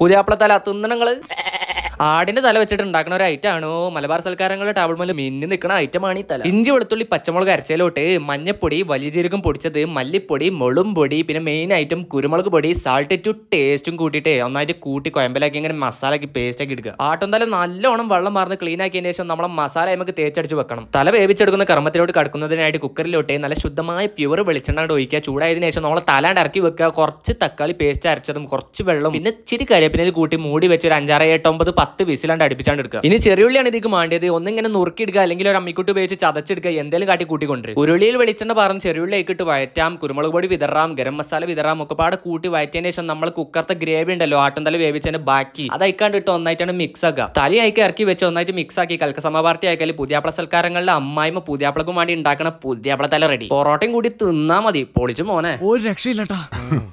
പുതിയാപ്പിളത്തല തിന്നണങ്ങള് ആടിന്റെ തല വെച്ചിട്ട് ഉണ്ടാക്കുന്ന ഒരു ഐറ്റാണോ മലബാർ സൽക്കാരങ്ങളുടെ ടേബിൾ മുതൽ മിന്നി നിൽക്കുന്ന ഐറ്റമാണ് ഈ തല ഇഞ്ചി വെളുത്തുള്ളി പച്ചമുളക് അരച്ചയിലോട്ട് മഞ്ഞപ്പൊടി വലിയ ജീരകം പൊടിച്ചത് മല്ലിപ്പൊടി മുളും പൊടി പിന്നെ മെയിൻ ഐറ്റം കുരുമുളക് പൊടി സാൾട്ട് ടു ടേസ്റ്റും കൂട്ടിയിട്ട് ഒന്നായിട്ട് കൂട്ടി കൊയമ്പലാക്കി ഇങ്ങനെ പേസ്റ്റ് ആക്കി എടുക്കുക ആട്ടം തല നല്ലോണം വെള്ളം മാർന്ന് ക്ലീൻ ആക്കിയതിന് ശേഷം നമ്മളെ മസാല നമുക്ക് തേച്ചടിച്ച് വെക്കണം തല വേവിച്ചെടുക്കുന്ന കർമ്മത്തിലോട്ട് കടക്കുന്നതിനായിട്ട് കുക്കറിലോട്ട് നല്ല ശുദ്ധമായ പ്യുവർ വെളിച്ചെണ്ണ ഒഴിക്കുക ചൂടായതിനു ശേഷം നമ്മളെ തലാണ്ട് ഇറക്കി വെക്കുക കുറച്ച് തക്കാളി പേസ്റ്റ് അരച്ചതും കുറച്ച് വെള്ളം പിന്നെ ഇച്ചിരി കരപ്പിനെ കൂട്ടി മൂടി വെച്ച് ഒരു അഞ്ചാറ് എട്ടൊമ്പത് പത്ത് വിസിലാണ്ട് അടിപ്പിച്ചാണ്ട് എടുക്കുക ഇനി ചെറിയുള്ളിയാണ് ഇതിക്ക് മാണ്ടിയത് ഒന്നിങ്ങനെ നുറുക്കിയെടുക്കുക അല്ലെങ്കിൽ ഒരു അമ്മിക്കുട്ടി ഉപയോഗിച്ച് ചതച്ചെടുക്കുക എന്തെങ്കിലും കാട്ടി കൂട്ടിക്കൊണ്ടിരിക്കും ഉരുളിയിൽ വെളിച്ചെണ്ണ പറഞ്ഞ് ചെറിയുള്ളിലേക്ക് ഇട്ട് വയറ്റാം കുരുമുളക് പൊടി വിതറാം ഗരം മസാല വിതറാം ഒക്കെ പാടെ കൂട്ടി വയറ്റിയതിന് ശേഷം നമ്മൾ കുക്കറത്തെ ഗ്രേവി ഉണ്ടല്ലോ ആട്ടം തല വേവിച്ചതിന്റെ ബാക്കി അത് അയക്കാണ്ട് ഇട്ട് ഒന്നായിട്ടാണ് മിക്സ് ആക്കുക തലി അയക്കി ഇറക്കി വെച്ച് ഒന്നായിട്ട് മിക്സ് ആക്കി കൽക്കസമ പാർട്ടി ആയാലും പുതിയപ്പള സൽക്കാരങ്ങളിലെ അമ്മായിമ്മ പുതിയപ്പളക്കും വേണ്ടി ഉണ്ടാക്കണ പുതിയപ്പള തല റെഡി പൊറോട്ടയും കൂടി തിന്നാ മതി പൊളിച്ചു മോനെ ഒരു രക്ഷയില്ലട്ടാ